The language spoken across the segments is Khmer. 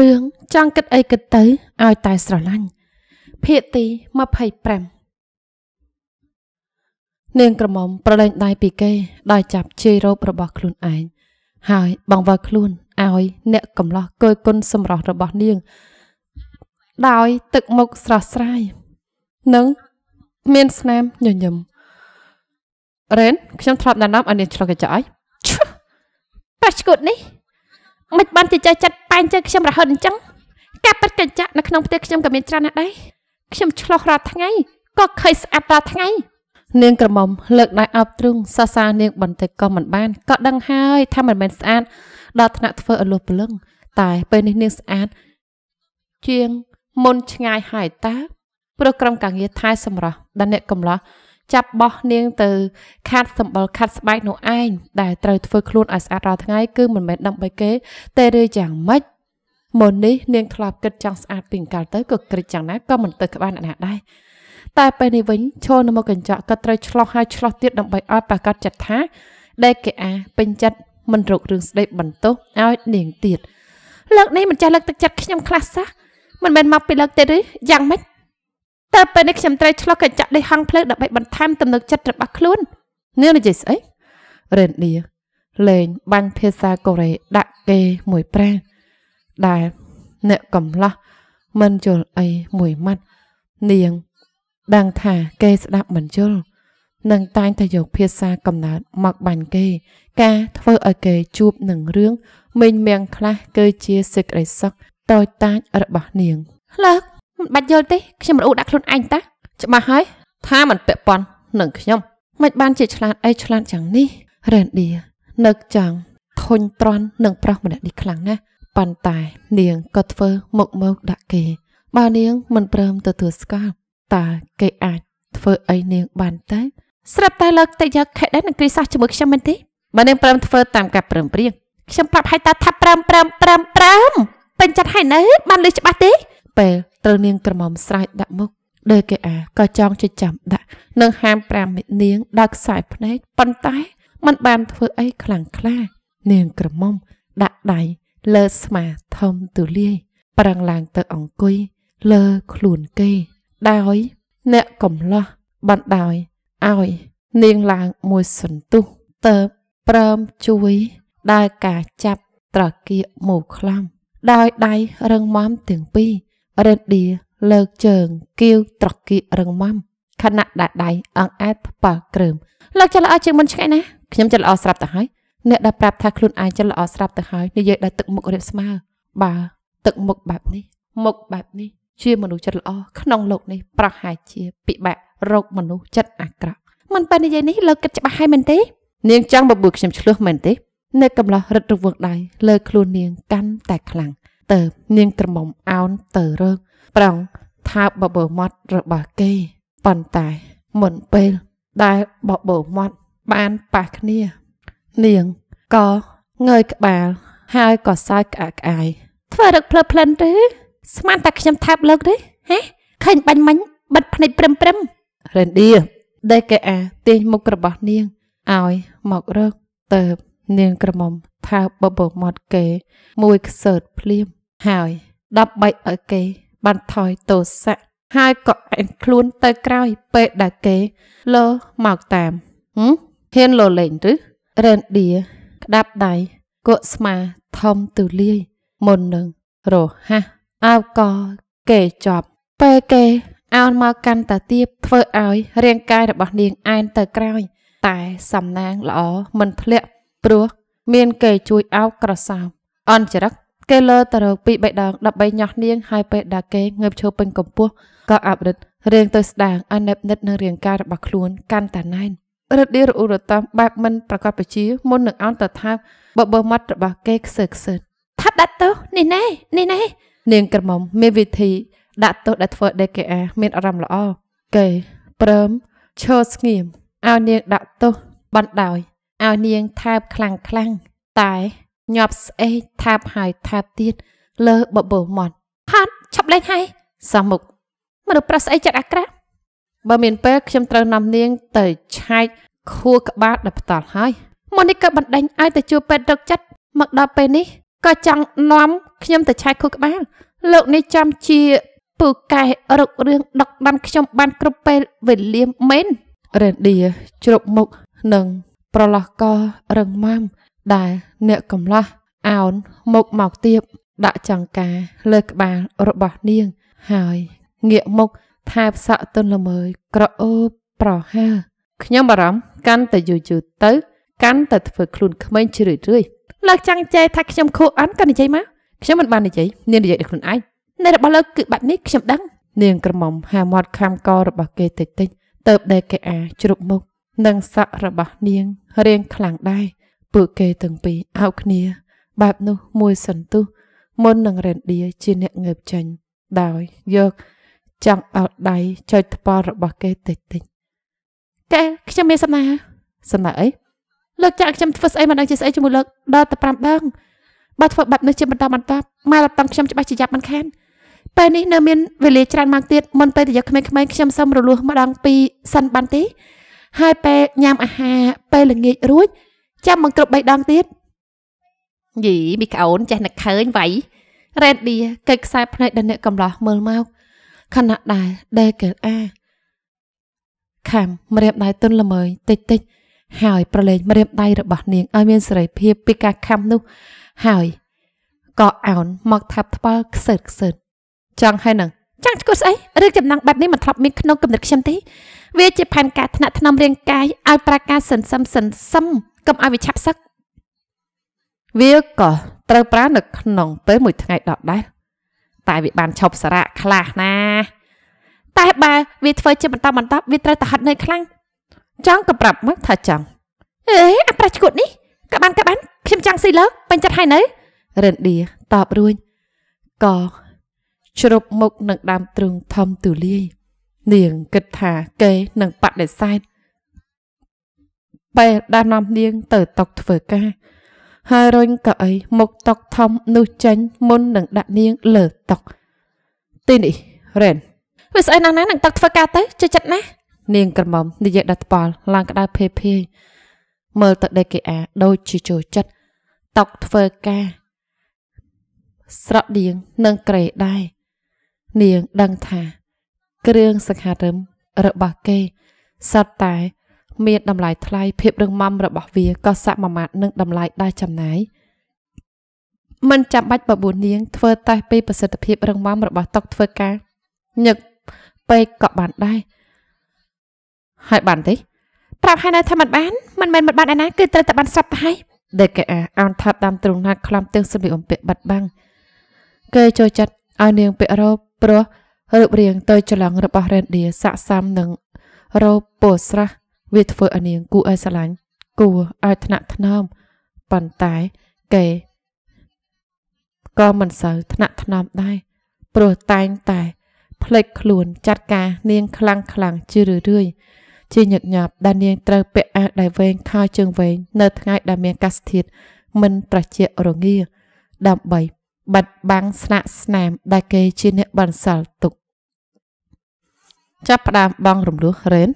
រឿងចង់គិតអីគិតទៅឲ្យតែស្រឡាញ់ភាគទី25នាងក្រមុំប្រឡែងដៃពីគេដោយចាប់ជ័យរោបរបស់ខ្លួនឯងហើយ បងវល់ខ្លួនឲ្យ អ្នកកំឡោះគយគុណសម្រស់របស់នាងដោយទឹកមុខស្រស់ស្រាយនិង មានស្នាមញញឹមរ៉េនខ្ញុំធ្លាប់ដណ្ដើមឲ្យនាងឆ្លុះកញ្ចក់អីប៉ះឈុតនេះមិនបានជាចេះចាត់ប៉ែងជើងខ្ញុំរហូតអញ្ចឹងការប៉ັດកញ្ចក់នៅក្នុងផ្ទះខ្ញុំក៏មានច្រើនណាស់ដែរខ្ញុំឆ្លោះរាល់ថ្ងៃក៏ឃើញស្អាតរាល់ថ្ងៃនាងក្រមុំលើកដៃអោបទ្រូងសរសើរនាងបន្តិចក៏មិនបានក៏ដឹងហើយថាមិនមែនស្អាតដល់ថ្នាក់ធ្វើឲ្យលុះព្រលឹងតែពេលនេះនាងស្អាតជាងមុនឆ្ងាយហើយតាព្រោះក្រុមការងារថែសម្រាប់ដល់អ្នកកំឡោះចាប់បោះនាងទៅ ខាត់សម្បល់ខាត់ស្បែកនោះឯងដែលត្រូវធ្វើខ្លួនឲ្យស្អាតរាល់ថ្ងៃគឺមិនមែនដើម្បីគេតែឬយ៉ាងម៉េចមុននេះនាងធ្លាប់គិតចង់ស្អាតពីកាលទៅក៏ក្រឹកយ៉ាងណាក៏មិនទៅក្បានអ្នកណាដែរតែពេលនេះវិញឈរនៅមុខកញ្ចក់ក៏ត្រូវឆ្លោះហើយឆ្លោះទៀតដើម្បីឲ្យប្រកាសចិត្តថាដេកេអាពេញចិត្តមិនរករឿងស្ដីបន្ទោសឲ្យនាងទៀតលើកនេះមិនចេះលើកទឹកចិត្តខ្ញុំខ្លះសោះមិនមែនមកពីលើកទេឬយ៉ាងម៉េចតើពេលនេះខ្ញុំត្រូវឆ្លោះកញ្ចក់ដេះហង់ភ្លើងដើម្បីបន្ថែមទំនុកចិត្តរបស់ខ្លួននាងនិយាយស្អីរ៉េនឌីលេងបាញ់ភាសាកូរ៉េដាក់គេមួយប្រាដែលអ្នកកំឡោះមិនជល់អីមួយម៉ាត់នាងដឹងថាគេស្ដាប់មិនជល់នឹងតែងតែយកភាសាកំណើតមកបាញ់គេការធ្វើឲ្យគេជួបនឹងរឿងមេញមៀងខ្លះគឺជាសេចក្តីសុខតូចតាចរបស់នាងឡឹកមិនបាច់យល់ទេខ្ញុំរអ៊ូដាក់ខ្លួនឯងតាច្បាស់ហើយថាមិនពាក់ព័ន្ធនឹងខ្ញុំមិនបានជាឆ្លាតអីឆ្លាតយ៉ាងនេះរ៉េនឌីនឹកចង់ធុញទ្រាន់នឹងប្រុសម្នាក់នេះខ្លាំងណាស់ប៉ុន្តែនាងក៏ធ្វើ មុខមកដាក់គេបើនាងមិនព្រមទទួលស្គាល់តើគេអាចធ្វើអីនាងបានតែស្រាប់តែលើកតែយកខេដនឹងគ្រីសោះជាមួយខ្ញុំមែនទេបើនាងព្រមធ្វើតាមការព្រមព្រៀងខ្ញុំប្រាប់ឲ្យតើថា5 5 5 5ពេញចិត្តហើយនៅបានលឺច្បាស់ទេពេលត្រូវនាងក្រមុំស្រែកដាក់មុខដេកេអាក៏ចង់ជិះចាំដាក់និងហាមប្រាមនាងដល់ខ្សែភ្នែកប៉ុន្តែมันបានធ្វើអីខ្លាំងខ្លានាងក្រមុំដាក់ដៃលើស្មាធំទូលាយប្រឹងឡើងទៅអង្គុយលើខ្លួនគេដោយអ្នកកំឡោះបណ្ដោយឲ្យនាងឡើងមួយសន្ទុះទៅព្រមជួយដោយការចាប់ត្រគាកមូលខ្លំ ដោយដៃរឹងមាំទាំងពីររិទ្ធឌីលើកជើងគៀវត្រកៀករឹងមាំខណៈដែលដៃអង្អែតផ្ប៉ះក្រើមលោកចិត្តល្អជាងមុនឆ្ងាយណាខ្ញុំចិត្តល្អស្រាប់ទៅហើយអ្នកដែលប្រាប់ថាខ្លួនឯងចិត្តល្អស្រាប់ទៅហើយនិយាយដល់ទឹកមុខរៀបស្មើបើទឹកមុខបែបនេះមុខបែបនេះជាមនុស្សចិត្តល្អក្នុងលោកនេះប្រហែលជាពិបាករកមនុស្សចិត្តអាក្រក់មិនបែរនិយាយនេះលោកគិតច្បាស់ហើយមែនទេនាងចង់បបួលខ្ញុំឆ្លោះមែនទេនៅកំឡោះរឹតរវឹងដៃលើខ្លួននាងកាន់តែខ្លាំងទៅនាងក្រមុំអោនទៅរើប្រងថើបបបោមាត់របស់គេប៉ុន្តែមុនពេល ដែលបបោមាត់បានប៉ះគ្នា នាងក៏ងើយក្បាលហើយក៏សើចក្អាកក្អាយធ្វើរឹកភ្លឺភ្លិនទេស្មានតែខ្ញុំថើបលើកទេហេឃើញបាញ់មិញបិទភ្នែកព្រឹមព្រឹមរ៉េនឌីដេកេអាទាញមុខរបស់នាងឲ្យមករកតើបនាងក្រមុំថើបបបោមាត់គេមួយខ្សើតភ្លាមហើយដើម្បីឲ្យគេ បានថយទោសៈហើយក៏ឯងខ្លួនទៅក្រោយពេលដែលគេលោមកតាមហ៊ានលោលេងឬរិនឌីក្តាប់ដៃកុស្មាធំទូលាយមុននឹងរហ័សអើក៏គេចប់ពេលគេអោនមកកាន់តាទៀបធ្វើឲ្យរាងកាយរបស់នាងអែនទៅក្រោយតែសំណាងល្អមិនធ្លាក់ព្រោះមាន គេជួយអោបក្រសោបអន្តរិកគេលើទៅរកពី3 3ដងដើម្បីញាស់នាង ហើយពេលដែលគេងើបឈរពេញកម្ពស់ក៏អាប់រឹតរៀងទៅស្ដាងអណិបនិតនឹងរាងកាយរបស់ខ្លួនកាន់តែណែនរឹតឌីរអ៊ូរតាំបែបមិនប្រកាសប្រជាមុននឹងអន់តថាបបើមាត់របស់គេខ្សើខ្សើថាប់ដាក់ទោសនេះណែនេះណែនាងក្រមុំមានវិធី ដាក់ទោសដែលធ្វើដេកេអាមានអារម្មណ៍ល្អគេព្រមឈរស្ងៀមឲ្យនាងដាក់ទោសបណ្ដោយឲ្យនាងថែបខ្លាំងខ្លាំងតែញាប់ស្អេកថាបហើយថាបទៀតលើបបោមាត់ហាត់ឆាប់លេងហើយសោះមុខមនុស្សប្រស្អីចិត្តអាក្រក់បើមានពេលខ្ញុំត្រូវនាំនាងទៅ ឆែកខួរក្បាលដល់ផ្ដាល់ហើយមុននេះក៏បណ្ដេញឲ្យទៅជួបពេទ្យរកចិត្តមកដល់ពេលនេះក៏ចង់នាំខ្ញុំទៅឆែកខួរក្បាលលោកនេះចាំជាពូកែរករឿងដឹកដាំខ្ញុំបាន គ្រប់ពេលវេលាមែនរ៉េឌីជ្រប់មុខនឹងប្រឡោះករឹងម៉ាំដែលអ្នកកំឡោះអោនមុខមកទៀបដាក់ចង្ការ លើក្បាលរបស់នាងហើយងាកមុខថែបសក់ទន់ល្មើយក្រអូបប្រហើខ្ញុំបារម្ភកាន់តែយូរយូរទៅ កាន់តែធ្វើខ្លួនក្មេងជ្រឿយរឿយលោកចាំងចែថាខ្ញុំខូអានក៏និយាយមកខ្ញុំមិនបាននិយាយនាងនិយាយដល់ខ្លួនឯងនៃរបស់លោកគឺបាត់នេះខ្ញុំដឹងនាងក្រមុំហាមាត់ខំករបស់គេតិចតិចទៅបដែលគេអាជ្រុកមុខនិងសក់របស់នាងរៀងខ្លាំងដែរពួកគេទាំងពីរអោបគ្នាបែបនោះ មួយសន្ទុះមុននឹងរ៉េនឌៀជាអ្នកងើបចេញដោយយកចង់អោតដៃចុចថ្ពាល់របស់គេតិចតិចកែខ្ញុំមានសំណើសំណើអីលោកចាក់ខ្ញុំធ្វើស្អីមិនដឹងជាស្អីជាមួយលោកដល់តែ5ដងបើធ្វើបែបនេះជាបន្តបន្ទាប់ម៉ែរត់តាំងខ្ញុំច្បាស់ជាយ៉ាប់មិនខាន ពេលនេះនៅមានវេលាច្រើនមកទៀតមុនពេលរយៈក្មេងៗខ្ញុំសូមរលួសម្ដងពីរសិនបានទេហើយពេលញ៉ាំអាហារ ពេលល្ងាចរួចចាំមកគ្រប់3ដងទៀតយីមីក្អូនចេះនឹកឃើញវៃរ៉េឌីកិច្ចខ្សែភ្នែកដល់អ្នកកំឡោះមើលមកខណៈដែលដេកែលអាខំម្រាមដៃទុនល្មើយតិចតិចហើយប្រឡែងម្រាមដៃរបស់នាងឲ្យមានសេរីភាពពីការខំនោះហើយក៏អោនមកថាប់ថ្ពាល់ខ្សើតខ្សើតចង់ហើយនឹងចង់ឈ្មោះស្អីរឿងចំណងបែបនេះមិនធ្លាប់មានក្នុងគំនិតខ្ញុំទេវាជាផែនការថ្នាក់ថ្នមរាងកាយឲ្យប្រកាសសន្សំសន្សំកុំឲ្យវាឆាប់សឹកវាក៏ត្រូវប្រើនៅក្នុង ពេលមួយថ្ងៃដដែលតែវាបានឈប់សារៈខ្លះណា តែបើវាធ្វើជាបន្តបន្តវាត្រូវតែហត់នឿយខ្លាំងចង់ក៏ប្រាប់មកថាចង់អេអាប្រាឈួតនេះកបានកបានខ្ញុំចង់ស៊ីលើកពេញចិត្តហើយនៅរិនឌីតបរួញក៏ជ្រប់មុខនឹងដើមទ្រូងធំទូលាយនាងគិតថាគេនឹងបដិសេធពេលដែលនាំនាង ទៅតុកធ្វើការហើយរុញក៏អីមុខតុកធំនោះចេញមុននឹងដាក់នាង លើតុកទីនេះរ៉ែនវាស្អីណាស់ណានឹងតុកធ្វើការទៅជិះចិត្តណាស់នាងក្រមុំនិយាយដល់ត្បល់ឡើងក្តៅភេភីមើលទៅដេកេអាដូចជាចូលចិត្តតុកធ្វើការស្រក់នាងនឹងក្រេដែរនាងដឹងថាគ្រឿងសង្ហារឹមរបស់គេសត្វតែមានតម្លៃថ្លៃភាព រឹងមាំរបស់វាក៏សមាមាត្រនឹងតម្លៃដែលចំណាយមិនចាំបាច់បបួលនាងធ្វើតេស្តពីប្រសិទ្ធភាពរឹងមាំរបស់តុកធ្វើការញឹកពេកក៏បានដែរហើយបានទេប្រាប់ហើយនៅថាមិនបានមិនមែនមិនបានឯណាគឺត្រូវតែបានស្រាប់ទៅហើយដេកអាអោនថាប់តាមទ្រូងណាខ្លំទាំងសម្លៀកបំពាក់បាត់បាំងគេចូលចិត្តឲ្យនាងពាក់រ៉ូបព្រោះរូបរាងទៅចលងរបស់រ៉េនឌៀស័កសមនឹងរ៉ូបពោស្រស់វាធ្វើឲ្យនាងគូឲ្យស្រឡាញ់គួរឲ្យថ្នាក់ថ្នមប៉ុន្តែគេក៏មិនសូវថ្នាក់ថ្នមដែរព្រោះតែងតែភ្លេចខ្លួនចាត់ការ នាងខ្លាំងខ្លាំងជារឿយរឿយជាញឹកញាប់ដែលនាងត្រូវពាក់អាវដែលវែងខោជើងវែងនៅថ្ងៃដែលមានកាសធាតុមិនត្រជាក់រងាដើម្បីបាត់បាំងស្នាក់ស្នាម ដែលគេជាអ្នកបន្សល់ទុកចាប់ផ្ដើមបងរំលោះរ៉េន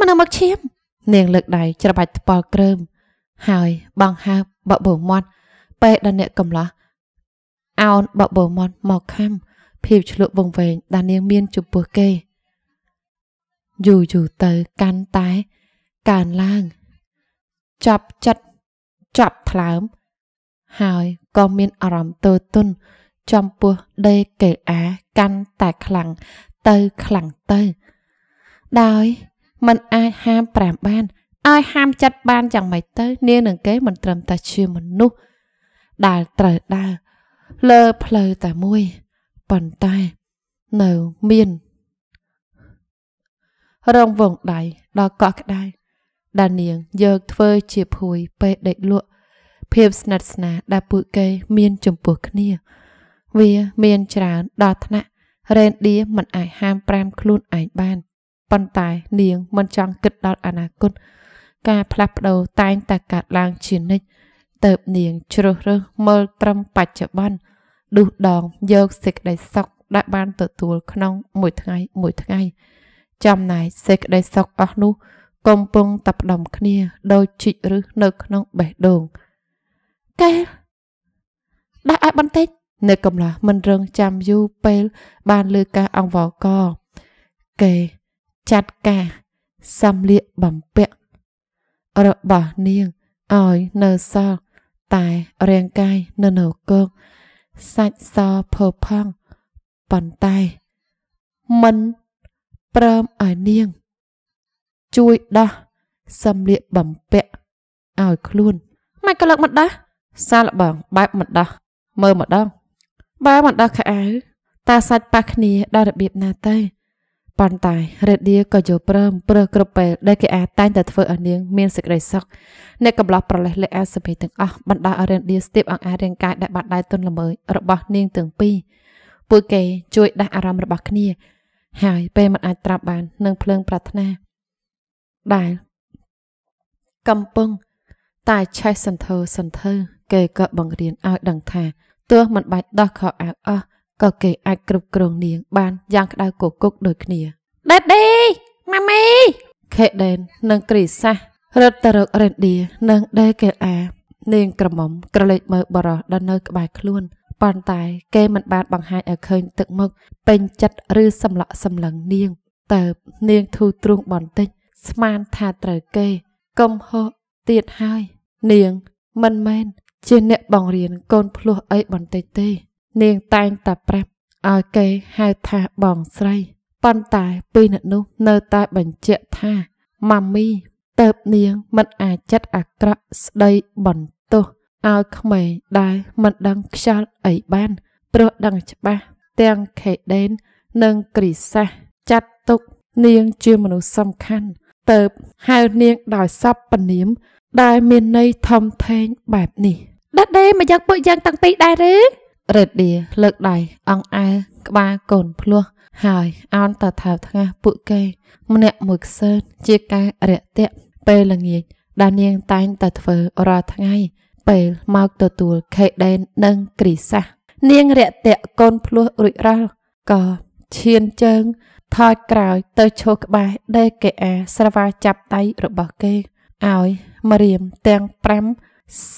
មិននឹងមកឈាមនាងលើកដៃច្របាច់ថ្ពាល់ក្រើមហើយបងហើបបបោមាត់ពេលដល់អ្នកកំឡោះអោនបបោមាត់មកខំភាពឆ្លក់វងវែងដែលនាងមានចំពោះគេ យូរយូរទៅកាន់តែកើនឡើង ចាប់ចិត្តចាប់ថ្លើម ហើយក៏មានអារម្មណ៍ទើទន់ចំពោះដេកេអាកាន់តែខ្លាំង ទៅខ្លាំងទៅដោយมันអាចហាមប្រាមបានឲ្យហាមចាត់បានយ៉ាងម៉េចទៅនាងនឹងគេមិនត្រឹមតែជាមនុស្សដែលត្រូវដើរលើផ្លូវតែមួយប៉ុន្តែនៅមានរងវងដៃដល់កក់ក្ដៅដែលនាងយកធ្វើជាភួយពេលដេកលក់ភាពស្និទ្ធស្នាលដែលពួកគេមានចំពោះគ្នាវាមានច្រើនដល់ថ្នាក់រ៉េនឌៀមិនអាចហាមប្រាមខ្លួនឯងបានប៉ុន្តែនាងមិនចង់គិតដល់អនាគតការផ្លាស់ប្ដូរតែងតែកើតឡើងជានិច្ចទៅនាង ជ្រើសរើសមើលត្រឹមបច្ចុប្បន្នឌុះដងយកសេចក្តីសុខដែលបានទទួលក្នុងមួយថ្ងៃ មួយថ្ងៃចំណែកសេចក្តីសុខអស់នោះកំពុងតែផ្ដំគ្នាដោយជីករឹសនៅ ក្នុងបេះដូងកែដាក់ឲ្យបន្តិចនៅកំឡោះមិនរងចាំយូរពេល បាន លើការអង្វរកកែចាត់ការសម្លៀកបំពាក់របស់នាងឲ្យនៅសល់តែរាងកាយនៅនៅគោកសាច់សផើផង់ប៉ុន្តែមិនព្រមឲ្យនាង ជួយដោះសម្លៀកបំពាក់ឲ្យខ្លួនម៉េចក៏លើកមិនដោះសាឡបងបែបមិនដោះមើលម្ដងបើមិនដោះខោអាវតើសាច់ប៉ះគ្នាដល់របៀបណាទៅប៉ុន្តែរ៉េឌៀក៏យល់ព្រមព្រោះគ្រប់ពេលដែលគេអាចតែងតែធ្វើឲ្យនាងមានសេចក្តីសុខអ្នកកំឡោះប្រលេះលេអាសមីទាំងអស់បណ្ដាឲ្យរ៉េឌៀស្ទាបអង្អារាងកាយដែលបាត់ដៃទន់ល្មើយរបស់នាងទាំងពីរពួកគេជួយដាស់អារម្មណ៍របស់គ្នា ហើយពេលមិនអាចត្រាប់បាននឹងភ្លើងប្រាថ្នាដែលកំពុងតែឆេះសន្ធើសន្ធើគេក៏បង្រៀនឲ្យ ដឹងថាទោះមិនបាច់ដោះខោអាវអស់ក៏គេ អាចគ្រប់គ្រងនាងបានយ៉ាងក្តៅគគុកដូចគ្នាដេឌីម៉ាមីខេដេននិងគ្រីសាសរត់ទៅរករ៉េនឌីនិងដេកេអានាងក្រមុំក្រឡេកមើលបរោះដែលនៅ ក្បែរខ្លួនប៉ុន្តែគេមិនបានបង្ហាញឲ្យឃើញទឹកមុខពេញចិត្តឬសម្លក់សម្លឹងនាងតើបនាងធូរទ្រូងបន្តិចស្មានថាត្រូវគេកុំហក់ទៀតហើយ នាងមិនមែនជាអ្នកបង្រៀនកូនភ្លោះអីបន្តិចទេនាងតែងតែប្រាប់ឲ្យគេហៅថាបងស្រីប៉ុន្តែពីរនាក់នោះនៅតែបញ្ជាក់ថាម៉ាមីតើបនាងមិនអាចចិត្តអាក្រក់ស្ដីបន្ទោសឲ្យក្មេងដែលមិនដឹងខ្យល់អីបានព្រោះដឹងច្បាស់ទាំងខេដេននិងគ្រីសាសចាត់ទុកនាងជាមនុស្សសំខាន់តើបហៅនាងដោយសពពនាមដែលមានន័យធំធេងបែបនេះដដេមកយ៉ាងពួកយ៉ាងតាំងពីដែរឬរេឌៀលើកដៃអង្អែក្បាលកូនភ្លោះ ហើយអោនតាថៅថ្ងាសពួកគេម្នាក់មួយខ្សើតជាការរាក់ទាក់ពេលល្ងាចដែលនាងតែងតែធ្វើរាល់ថ្ងៃ ពេលមកទទួលខេដេននិងគ្រីសាសនាងរាក់ទាក់កូនភ្លោះរួចរាល់ក៏ឈានជើងថយក្រោយទៅឈោះក្បែរដេកេអាស្រវាចាប់ដៃរបស់គេឲ្យមរៀមទាំង5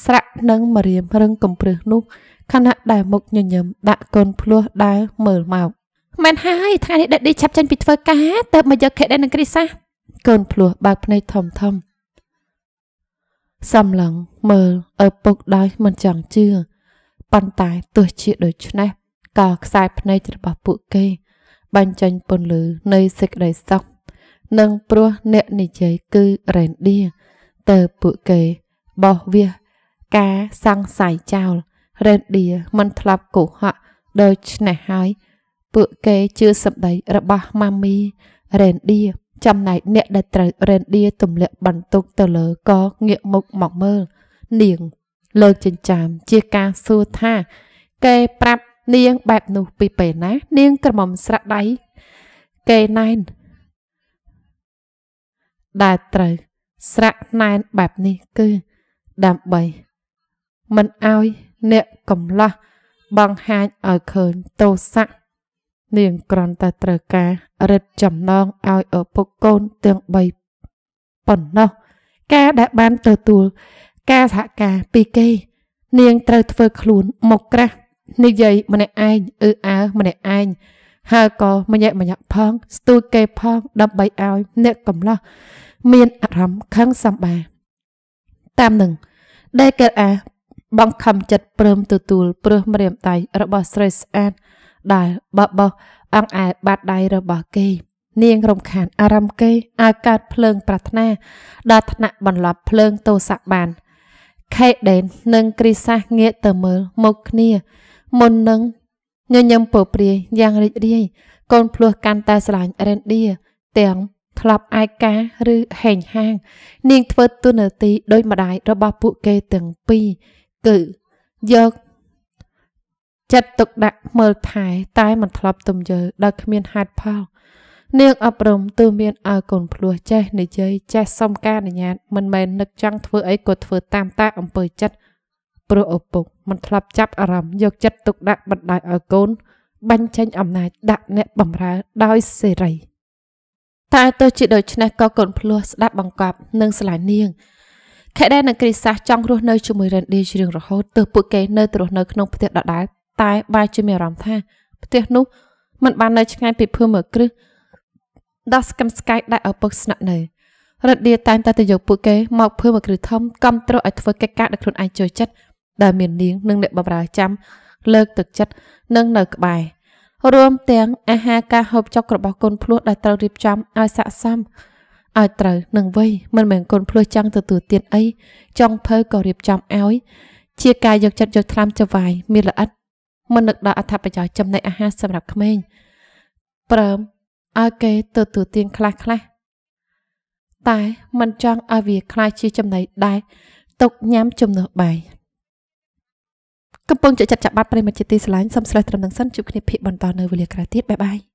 ស្រាក់និងមរៀមរឹងកំព្រឹសនោះខណៈដែលមុខញញឹមដាក់កូនភ្លោះដើរមើលមកមែនហើយថ្ងៃនេះដេតឌីឆាប់ចេញពីធ្វើការទៅមកយកខេដេនឹងគ្រីសាកូនភ្លោះបើកភ្នែកធំធំសំឡឹងមើលឪពុកដោយមិនចង់ជឿប៉ុន្តែទោះជាដូច្នេះក៏ខ្សែភ្នែករបស់ពួកគេបញ្ចេញពន្លឺនៃសេចក្តីសោកនិងព្រោះអ្នកនិយាយគឺរ៉េនឌីទៅពួកគេបោះវា ការសង្ស័យចោលរេនឌៀមិនធ្លាប់កុហកដូច្នេះហើយពួកគេជឿសម្ដីរបស់ម៉ាមីរេនឌៀចំណែកអ្នក ដែលត្រូវរេនឌៀទម្លាក់បន្ទុកទៅលើក៏ងាកមុខមកមើល នាង លើកចិញ្ចាមជាការសួរថាគេប្រាប់នាងបែបនោះពីពេលណានាង ក្រមុំស្រាក់ដៃគេណែនដែលត្រូវ ស្រាក់ណែនបែបនេះគឺដើម្បីមិនអោយអ្នកកំឡោះបង្ហាញឲ្យឃើញទោសៈនាងក្រន់តែត្រូវការរឹតចំណងឲ្យឪពុកកូនទាំង3ប៉ុណ្ណោះ ការដែលបានទទួល ការសហការពីគេនាងត្រូវធ្វើខ្លួនមកក្រាស់និយាយម្នាក់ឯងអឺអើម្នាក់ឯងហើយក៏ម្ញាក់ម្ញាក់ផង ស្ទូចគេផង ដើម្បីឲ្យអ្នកកំឡោះមានអារម្មណ៍ខឹងសម្បាតាមនឹងដែលកើតអាបង្ខំចិត្តព្រមទទួលព្រឹសមរាមដៃរបស់ស្រីស្អាតដែលបបោះអង្អែបាត់ដៃរបស់គេ នាងរំខានអារម្មណ៍គេឲ្យកើតភ្លើងប្រាថ្នា ដល់ថ្នាក់បន្លប់ភ្លើងទោសៈបាន ខេដេននិងគ្រីសាសងាកទៅមើលមុខគ្នា មុននឹងញញឹមពព្រាយយ៉ាងរីករាយ កូនភ្លោះកាន់តែស្រឡាញ់រ៉េនឌៀទាំងធ្លាប់ឯកាឬហេងហាង នាងធ្វើទូនាទីដោយម្ដាយរបស់ពួកគេទាំងពីរគឺយកចិត្តទុកដាក់មើលថែតែមិនធ្លាប់ទំយើ ដល់គ្មានហេតុផលនាង អប់រំទូមានឲ្យកូនភ្លោះចេះនិយាយចេះសុំការអនុញ្ញាតមិនមែននឹកចង់ធ្វើអីក៏ធ្វើតាមតែអំពើចិត្តព្រោះឪពុកមិនធ្លាប់ចាប់អារម្មណ៍យកចិត្តទុកដាក់បណ្ដោយឲ្យកូនបាញ់ចេញ អំណាចដាក់អ្នកបំរើដោយសេរីតែទោះជាដូច្នេះក៏កូនភ្លោះស្ដាប់បង្កប់និងស្លាញ់នាងខេដែលនិងគ្រីសាសចង់រស់នៅជាមួយរ៉េនឌីជ្រៀងរហូតទើបពួកគេនៅទ្រស់នៅក្នុងផ្ទះដដែលតែបែរជាមានអារម្មណ៍ថាផ្ទះនោះมันបាននៅឆ្ងាយពីភូមិមកគ្រឹះដល់ស្គមស្កាយដែលឪពុកស្នាក់នៅរ៉េនឌីតែងតែទៅយកពួកគេមកភូមិមកគ្រឹះធំគាំទ្រឲ្យធ្វើកិច្ចការដែលខ្លួនឯងចូលចិត្តដែលមាននាងនិងអ្នកបម្រើចាំលើកទឹកចិត្តនិងនៅក្បែររួមទាំងអាហារការហូបចុករបស់កូនភ្លោះដែលត្រូវរៀបចំឲ្យស័ក្តិសមឲ្យត្រូវនឹងវ័យមិនមែនកូនភ្លោះចង់ទទួលទានអីចង់ភៅក៏រៀបចំឲ្យ ជាការយកចិត្តយកថ្នាំចវាយមានល្អិតមិននឹកដល់អត្ថប្រយោជន៍ចំណីអាហារសម្រាប់ក្មេងព្រមឲ្យគេទទួលទានខ្លះខ្លះតែមិនចង់ឲ្យវាคล้ายជាចំណីដែរទុកញ៉ាំចំណោះបាយកំពុងចាត់ចាក់បាត់ប្រិមត្តជាទីស្រឡាញ់សូមស្លេះត្រឹមនឹងសិនជួបគ្នាភាគបន្តនៅវេលាក្រោយទៀតបាយបាយ